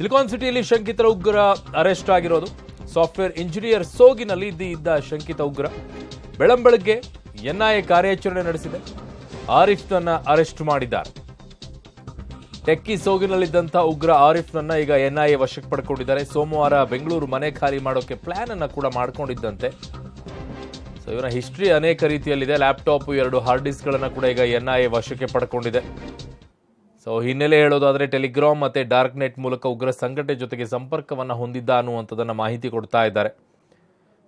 silicon ಸಿಟಿಯಲ್ಲಿ ಶಂಕಿತರ ಉಗ್ರ arrest ಆಗಿರೋದು ಸಾಫ್ಟ್ವೇರ್ ಇಂಜಿನಿಯರ್ ಸೋಗಿನಲ್ಲಿ ಇದ್ದ ಶಂಕಿತ ಉಗ್ರ ಬೆಳಂಬೆಳಗ್ಗೆ ಎನ್ಐಎ ಕಾರ್ಯಾಚರಣೆ ನಡೆಸಿದೆ ಆರಿಫ್ನನ್ನ ಅರೆಸ್ಟ್ ಮಾಡಿದ್ದಾರೆ ಟೆಕ್ಕಿ ಸೋಗಿನಲ್ಲಿದ್ದಂತಹ ಉಗ್ರ ಆರಿಫ್ನನ್ನ ಈಗ ಎನ್ಐಎ ವಶಕ್ಕೆ ಪಡ್ಕೊಂಡಿದ್ದಾರೆ ಸೋಮವಾರ ಬೆಂಗಳೂರು ಮನೆ ಖಾಲಿ ಮಾಡೋಕೆ ಪ್ಲಾನ್ ಅನ್ನ ಕೂಡ ಮಾಡ್ಕೊಂಡಿದ್ದಂತೆ ಸೊ ಇವನ ಹಿಸ್ಟ್ರಿ ಅನೇಕ ರೀತಿಯಲ್ಲಿದೆ ಲ್ಯಾಪ್ಟಾಪ್ ಎರಡು ಹಾರ್ಡ್ ಡಿಸ್ಕ್ ಡಿಸ್ಕ್ಗಳನ್ನು ಕೂಡ ಈಗ ಎನ್ಐಎ ವಶಕ್ಕೆ ಪಡ್ಕೊಂಡಿದೆ ಸೊ ಹಿನ್ನೆಲೆ ಹೇಳೋದಾದರೆ ಟೆಲಿಗ್ರಾಮ್ ಮತ್ತು ಡಾರ್ಕ್ ನೆಟ್ ಮೂಲಕ ಉಗ್ರ ಸಂಘಟನೆ ಜೊತೆಗೆ ಸಂಪರ್ಕವನ್ನು ಹೊಂದಿದ್ದ ಅನ್ನುವಂಥದ್ದನ್ನು ಮಾಹಿತಿ ಕೊಡ್ತಾ ಇದ್ದಾರೆ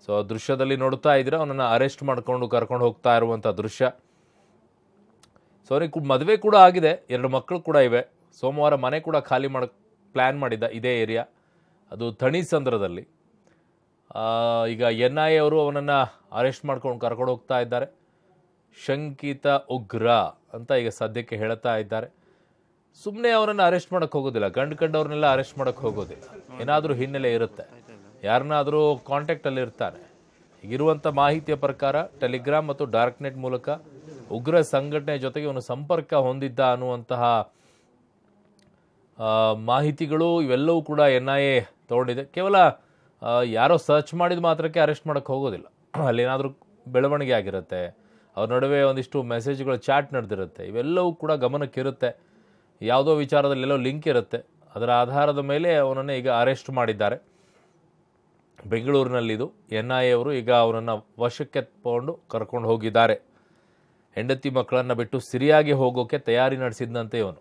ಸೊ ದೃಶ್ಯದಲ್ಲಿ ನೋಡ್ತಾ ಇದ್ರೆ ಅವನನ್ನು ಅರೆಸ್ಟ್ ಮಾಡಿಕೊಂಡು ಕರ್ಕೊಂಡು ಹೋಗ್ತಾ ಇರುವಂಥ ದೃಶ್ಯ ಸೊ ಅವನಿಗೆ ಮದುವೆ ಕೂಡ ಆಗಿದೆ ಎರಡು ಮಕ್ಕಳು ಕೂಡ ಇವೆ ಸೋಮವಾರ ಮನೆ ಕೂಡ ಖಾಲಿ ಮಾಡ ಪ್ಲ್ಯಾನ್ ಮಾಡಿದ್ದ ಇದೇ ಏರಿಯಾ ಅದು ಸಂದ್ರದಲ್ಲಿ ಈಗ ಎನ್ ಐ ಅವರು ಅವನನ್ನು ಅರೆಸ್ಟ್ ಮಾಡ್ಕೊಂಡು ಕರ್ಕೊಂಡು ಹೋಗ್ತಾ ಇದ್ದಾರೆ ಶಂಕಿತ ಉಗ್ರ ಅಂತ ಈಗ ಸದ್ಯಕ್ಕೆ ಹೇಳ್ತಾ ಇದ್ದಾರೆ ಸುಮ್ಮನೆ ಅವರನ್ನು ಅರೆಸ್ಟ್ ಮಾಡೋಕ್ಕೆ ಹೋಗೋದಿಲ್ಲ ಗಂಡು ಕಂಡವ್ರನ್ನೆಲ್ಲ ಅರೆಸ್ಟ್ ಮಾಡೋಕ್ಕೆ ಹೋಗೋದಿಲ್ಲ ಏನಾದರೂ ಹಿನ್ನೆಲೆ ಇರುತ್ತೆ ಯಾರನ್ನಾದರೂ ಕಾಂಟ್ಯಾಕ್ಟಲ್ಲಿ ಇರ್ತಾರೆ ಈಗಿರುವಂಥ ಮಾಹಿತಿಯ ಪ್ರಕಾರ ಟೆಲಿಗ್ರಾಮ್ ಮತ್ತು ಡಾರ್ಕ್ ನೆಟ್ ಮೂಲಕ ಉಗ್ರ ಸಂಘಟನೆ ಜೊತೆಗೆ ಅವನು ಸಂಪರ್ಕ ಹೊಂದಿದ್ದ ಅನ್ನುವಂತಹ ಮಾಹಿತಿಗಳು ಇವೆಲ್ಲವೂ ಕೂಡ ಎನ್ ಐ ಎ ತಗೊಂಡಿದೆ ಕೇವಲ ಯಾರೋ ಸರ್ಚ್ ಮಾಡಿದ ಮಾತ್ರಕ್ಕೆ ಅರೆಸ್ಟ್ ಮಾಡಕ್ಕೆ ಹೋಗೋದಿಲ್ಲ ಅಲ್ಲೇನಾದರೂ ಬೆಳವಣಿಗೆ ಆಗಿರುತ್ತೆ ಅವ್ರ ನಡುವೆ ಒಂದಿಷ್ಟು ಮೆಸೇಜ್ಗಳು ಚಾಟ್ ನಡೆದಿರುತ್ತೆ ಇವೆಲ್ಲವೂ ಕೂಡ ಗಮನಕ್ಕಿರುತ್ತೆ ಯಾವುದೋ ವಿಚಾರದಲ್ಲಿ ಎಲ್ಲೋ ಲಿಂಕ್ ಇರುತ್ತೆ ಅದರ ಆಧಾರದ ಮೇಲೆ ಅವನನ್ನು ಈಗ ಅರೆಸ್ಟ್ ಮಾಡಿದ್ದಾರೆ ಬೆಂಗಳೂರಿನಲ್ಲಿದು ಎನ್ ಐ ಎ ಅವರು ಈಗ ಅವನನ್ನು ವಶಕ್ಕೆ ತಗೊಂಡು ಕರ್ಕೊಂಡು ಹೋಗಿದ್ದಾರೆ ಹೆಂಡತಿ ಮಕ್ಕಳನ್ನು ಬಿಟ್ಟು ಸಿರಿಯಾಗಿ ಹೋಗೋಕ್ಕೆ ತಯಾರಿ ನಡೆಸಿದ್ದಂತೆ ಇವನು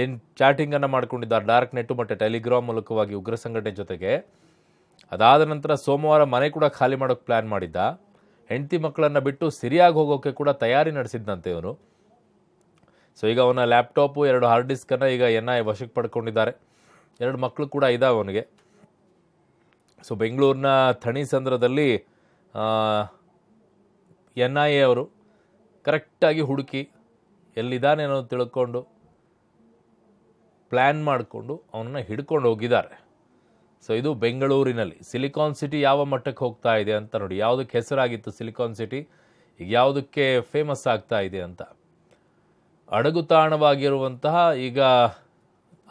ಏನು ಚಾಟಿಂಗನ್ನು ಮಾಡ್ಕೊಂಡಿದ್ದಾರೆ ಡಾರ್ಕ್ ನೆಟ್ಟು ಮತ್ತು ಟೆಲಿಗ್ರಾಮ್ ಮೂಲಕವಾಗಿ ಉಗ್ರ ಸಂಘಟನೆ ಜೊತೆಗೆ ಅದಾದ ನಂತರ ಸೋಮವಾರ ಮನೆ ಕೂಡ ಖಾಲಿ ಮಾಡೋಕ್ಕೆ ಪ್ಲ್ಯಾನ್ ಮಾಡಿದ್ದ ಹೆಂಡತಿ ಮಕ್ಕಳನ್ನು ಬಿಟ್ಟು ಸಿರಿಯಾಗಿ ಹೋಗೋಕ್ಕೆ ಕೂಡ ತಯಾರಿ ನಡೆಸಿದ್ದಂತೆ ಇವನು ಸೊ ಈಗ ಅವನ ಲ್ಯಾಪ್ಟಾಪು ಎರಡು ಹಾರ್ಡ್ ಡಿಸ್ಕನ್ನು ಈಗ ಎನ್ ಐ ವಶಕ್ಕೆ ಪಡ್ಕೊಂಡಿದ್ದಾರೆ ಎರಡು ಮಕ್ಕಳು ಕೂಡ ಇದ್ದಾವೆ ಅವನಿಗೆ ಸೊ ಬೆಂಗಳೂರಿನ ಥಣಿಸಂದ್ರದಲ್ಲಿ ಎನ್ ಐ ಎ ಅವರು ಕರೆಕ್ಟಾಗಿ ಹುಡುಕಿ ಎಲ್ಲಿದ್ದಾನೆ ಅನ್ನೋದು ತಿಳ್ಕೊಂಡು ಪ್ಲ್ಯಾನ್ ಮಾಡಿಕೊಂಡು ಅವನನ್ನು ಹಿಡ್ಕೊಂಡು ಹೋಗಿದ್ದಾರೆ ಸೊ ಇದು ಬೆಂಗಳೂರಿನಲ್ಲಿ ಸಿಲಿಕಾನ್ ಸಿಟಿ ಯಾವ ಮಟ್ಟಕ್ಕೆ ಹೋಗ್ತಾ ಇದೆ ಅಂತ ನೋಡಿ ಯಾವುದಕ್ಕೆ ಹೆಸರಾಗಿತ್ತು ಸಿಲಿಕಾನ್ ಸಿಟಿ ಈಗ ಯಾವುದಕ್ಕೆ ಫೇಮಸ್ ಆಗ್ತಾ ಇದೆ ಅಂತ ಅಡಗುತಾಣವಾಗಿರುವಂತಹ ಈಗ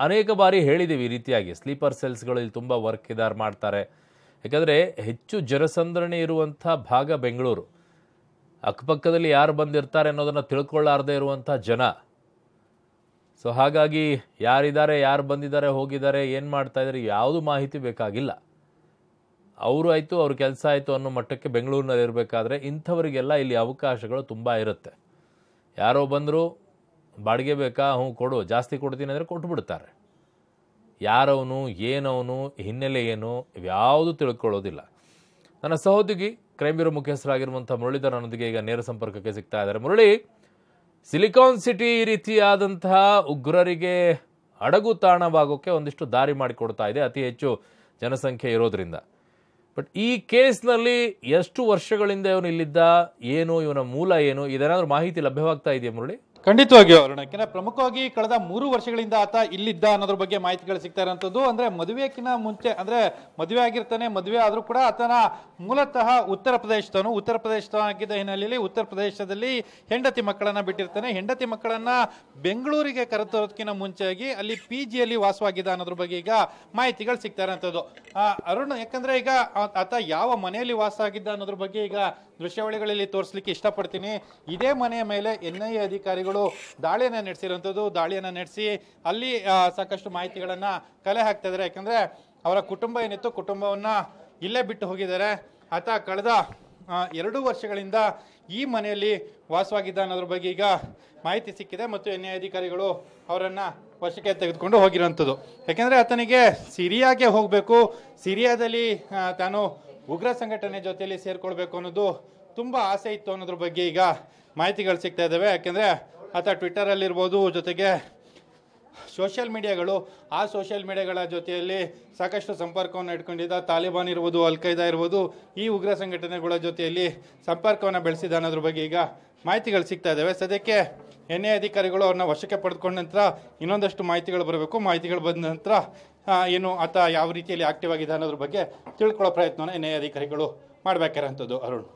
ಅನೇಕ ಬಾರಿ ಹೇಳಿದ್ದೀವಿ ಈ ರೀತಿಯಾಗಿ ಸ್ಲೀಪರ್ ಸೆಲ್ಸ್ಗಳಲ್ಲಿ ತುಂಬ ವರ್ಕ್ ಇದಾರು ಮಾಡ್ತಾರೆ ಯಾಕಂದರೆ ಹೆಚ್ಚು ಜನಸಂದ್ರಣೆ ಇರುವಂಥ ಭಾಗ ಬೆಂಗಳೂರು ಅಕ್ಕಪಕ್ಕದಲ್ಲಿ ಯಾರು ಬಂದಿರ್ತಾರೆ ಅನ್ನೋದನ್ನು ತಿಳ್ಕೊಳ್ಳಾರ್ದೇ ಇರುವಂಥ ಜನ ಸೊ ಹಾಗಾಗಿ ಯಾರಿದ್ದಾರೆ ಯಾರು ಬಂದಿದ್ದಾರೆ ಹೋಗಿದ್ದಾರೆ ಏನು ಮಾಡ್ತಾ ಇದ್ದಾರೆ ಯಾವುದು ಮಾಹಿತಿ ಬೇಕಾಗಿಲ್ಲ ಅವರು ಆಯಿತು ಅವ್ರ ಕೆಲಸ ಆಯಿತು ಅನ್ನೋ ಮಟ್ಟಕ್ಕೆ ಬೆಂಗಳೂರಿನಲ್ಲಿ ಇರಬೇಕಾದ್ರೆ ಇಂಥವರಿಗೆಲ್ಲ ಇಲ್ಲಿ ಅವಕಾಶಗಳು ತುಂಬ ಇರುತ್ತೆ ಯಾರೋ ಬಂದರೂ ಬಾಡಿಗೆ ಬೇಕಾ ಹ್ಞೂ ಕೊಡು ಜಾಸ್ತಿ ಕೊಡ್ತೀನಿ ಅಂದರೆ ಕೊಟ್ಟು ಬಿಡ್ತಾರೆ ಯಾರವನು ಏನವನು ಹಿನ್ನೆಲೆ ಏನು ಇವ್ಯಾವುದೂ ತಿಳ್ಕೊಳ್ಳೋದಿಲ್ಲ ನನ್ನ ಸಹೋದ್ಯೋಗಿ ಕ್ರೈಮ್ ಬ್ಯೂರೋ ಮುಖ್ಯಸ್ಥರಾಗಿರುವಂಥ ಮುರಳೀಧರನೊಂದಿಗೆ ಈಗ ನೇರ ಸಂಪರ್ಕಕ್ಕೆ ಸಿಗ್ತಾ ಇದ್ದಾರೆ ಮುರಳಿ ಸಿಲಿಕಾನ್ ಸಿಟಿ ಈ ರೀತಿಯಾದಂತಹ ಉಗ್ರರಿಗೆ ಅಡಗು ತಾಣವಾಗೋಕ್ಕೆ ಒಂದಿಷ್ಟು ದಾರಿ ಮಾಡಿಕೊಡ್ತಾ ಇದೆ ಅತಿ ಹೆಚ್ಚು ಜನಸಂಖ್ಯೆ ಇರೋದ್ರಿಂದ ಬಟ್ ಈ ಕೇಸ್ನಲ್ಲಿ ಎಷ್ಟು ವರ್ಷಗಳಿಂದ ಇವನು ಇಲ್ಲಿದ್ದ ಏನು ಇವನ ಮೂಲ ಏನು ಇದೇನಾದರೂ ಮಾಹಿತಿ ಲಭ್ಯವಾಗ್ತಾ ಇದೆಯಾ ಮುರಳಿ ಖಂಡಿತವಾಗಿಯೂ ಅರುಣ ಯಾಕೆಂದ್ರೆ ಪ್ರಮುಖವಾಗಿ ಕಳೆದ ಮೂರು ವರ್ಷಗಳಿಂದ ಆತ ಇಲ್ಲಿದ್ದ ಅನ್ನೋದ್ರ ಬಗ್ಗೆ ಮಾಹಿತಿಗಳು ಸಿಗ್ತಾ ಇರೋಂಥದ್ದು ಅಂದ್ರೆ ಮದುವೆಕಿನ ಮುಂಚೆ ಅಂದ್ರೆ ಮದುವೆ ಆಗಿರ್ತಾನೆ ಮದುವೆ ಆದರೂ ಕೂಡ ಆತನ ಮೂಲತಃ ಉತ್ತರ ಪ್ರದೇಶದವನು ಉತ್ತರ ಪ್ರದೇಶದಾಗಿದ್ದ ಹಿನ್ನೆಲೆಯಲ್ಲಿ ಉತ್ತರ ಪ್ರದೇಶದಲ್ಲಿ ಹೆಂಡತಿ ಮಕ್ಕಳನ್ನ ಬಿಟ್ಟಿರ್ತಾನೆ ಹೆಂಡತಿ ಮಕ್ಕಳನ್ನ ಬೆಂಗಳೂರಿಗೆ ಕರೆತರೋದಕ್ಕಿಂತ ಮುಂಚೆಯಾಗಿ ಅಲ್ಲಿ ಪಿ ಜಿಯಲ್ಲಿ ವಾಸವಾಗಿದ್ದ ಅನ್ನೋದ್ರ ಬಗ್ಗೆ ಈಗ ಮಾಹಿತಿಗಳು ಸಿಗ್ತಾ ಇರೋಂಥದ್ದು ಅರುಣ್ ಯಾಕಂದ್ರೆ ಈಗ ಆತ ಯಾವ ಮನೆಯಲ್ಲಿ ವಾಸ ಆಗಿದ್ದ ಅನ್ನೋದ್ರ ಬಗ್ಗೆ ಈಗ ದೃಶ್ಯಾವಳಿಗಳಲ್ಲಿ ತೋರಿಸಲಿಕ್ಕೆ ಇಷ್ಟಪಡ್ತೀನಿ ಇದೇ ಮನೆಯ ಮೇಲೆ ಎನ್ ಐ ಎ ಅಧಿಕಾರಿಗಳು ದಾಳಿಯನ್ನು ನಡೆಸಿರುವಂಥದ್ದು ದಾಳಿಯನ್ನು ನಡೆಸಿ ಅಲ್ಲಿ ಸಾಕಷ್ಟು ಮಾಹಿತಿಗಳನ್ನು ಕಲೆ ಹಾಕ್ತಾಯಿದ್ದಾರೆ ಇದ್ದಾರೆ ಯಾಕಂದರೆ ಅವರ ಕುಟುಂಬ ಏನಿತ್ತು ಕುಟುಂಬವನ್ನು ಇಲ್ಲೇ ಬಿಟ್ಟು ಹೋಗಿದ್ದಾರೆ ಆತ ಕಳೆದ ಎರಡು ವರ್ಷಗಳಿಂದ ಈ ಮನೆಯಲ್ಲಿ ವಾಸವಾಗಿದ್ದ ಅನ್ನೋದ್ರ ಬಗ್ಗೆ ಈಗ ಮಾಹಿತಿ ಸಿಕ್ಕಿದೆ ಮತ್ತು ಎನ್ ಐ ಅಧಿಕಾರಿಗಳು ಅವರನ್ನು ವಶಕ್ಕೆ ತೆಗೆದುಕೊಂಡು ಹೋಗಿರೋವಂಥದ್ದು ಯಾಕೆಂದರೆ ಆತನಿಗೆ ಸಿರಿಯಾಗೆ ಹೋಗಬೇಕು ಸಿರಿಯಾದಲ್ಲಿ ತಾನು ಉಗ್ರ ಸಂಘಟನೆ ಜೊತೆಯಲ್ಲಿ ಸೇರ್ಕೊಳ್ಬೇಕು ಅನ್ನೋದು ತುಂಬ ಆಸೆ ಇತ್ತು ಅನ್ನೋದ್ರ ಬಗ್ಗೆ ಈಗ ಮಾಹಿತಿಗಳು ಸಿಗ್ತಾ ಇದ್ದಾವೆ ಯಾಕೆಂದರೆ ಆತ ಟ್ವಿಟ್ಟರಲ್ಲಿರ್ಬೋದು ಜೊತೆಗೆ ಸೋಷಿಯಲ್ ಮೀಡಿಯಾಗಳು ಆ ಸೋಷಿಯಲ್ ಮೀಡಿಯಾಗಳ ಜೊತೆಯಲ್ಲಿ ಸಾಕಷ್ಟು ಸಂಪರ್ಕವನ್ನು ಇಟ್ಕೊಂಡಿದ್ದ ತಾಲಿಬಾನ್ ಇರ್ಬೋದು ಅಲ್ ಖೈದಾ ಇರ್ಬೋದು ಈ ಉಗ್ರ ಸಂಘಟನೆಗಳ ಜೊತೆಯಲ್ಲಿ ಸಂಪರ್ಕವನ್ನು ಬೆಳೆಸಿದ ಅನ್ನೋದ್ರ ಬಗ್ಗೆ ಈಗ ಮಾಹಿತಿಗಳು ಸಿಗ್ತಾ ಇದ್ದಾವೆ ಸದ್ಯಕ್ಕೆ ಎನ್ ಎ ಅಧಿಕಾರಿಗಳು ಅವ್ರನ್ನ ವಶಕ್ಕೆ ಪಡೆದುಕೊಂಡ ನಂತರ ಇನ್ನೊಂದಷ್ಟು ಮಾಹಿತಿಗಳು ಬರಬೇಕು ಮಾಹಿತಿಗಳು ಬಂದ ನಂತರ ಏನು ಆತ ಯಾವ ರೀತಿಯಲ್ಲಿ ಆಕ್ಟಿವ್ ಆಗಿದೆ ಅನ್ನೋದ್ರ ಬಗ್ಗೆ ತಿಳ್ಕೊಳ್ಳೋ ಪ್ರಯತ್ನವನ್ನು ಎನ್ ಎ ಅಧಿಕಾರಿಗಳು ಮಾಡಬೇಕಿರೋಂಥದ್ದು ಅರುಣ್